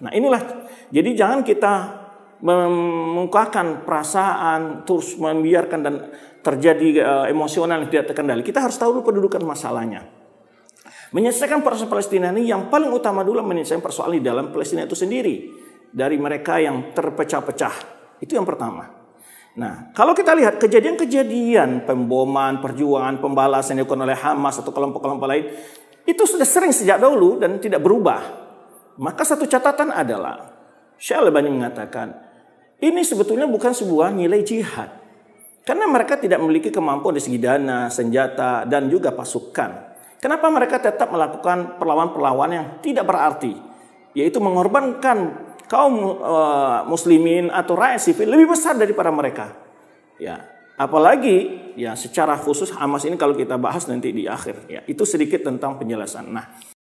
Nah inilah, jadi jangan kita mengungkapkan perasaan terus membiarkan dan terjadi uh, emosional yang tidak terkendali. Kita harus tahu dulu kedudukan masalahnya. Menyelesaikan persoalan Palestina ini yang paling utama dulu menyelesaikan persoalan di dalam Palestina itu sendiri dari mereka yang terpecah-pecah. Itu yang pertama. Nah, kalau kita lihat kejadian-kejadian pemboman, perjuangan, pembalasan yang dilakukan oleh Hamas atau kelompok-kelompok lain, itu sudah sering sejak dahulu dan tidak berubah. Maka satu catatan adalah Syekh mengatakan ini sebetulnya bukan sebuah nilai jihad. Karena mereka tidak memiliki kemampuan di segi dana, senjata, dan juga pasukan. Kenapa mereka tetap melakukan perlawan-perlawan yang tidak berarti? Yaitu mengorbankan kaum eh, muslimin atau rakyat sipil lebih besar daripada mereka. Ya, apalagi ya secara khusus Hamas ini kalau kita bahas nanti di akhir ya. Itu sedikit tentang penjelasan. Nah,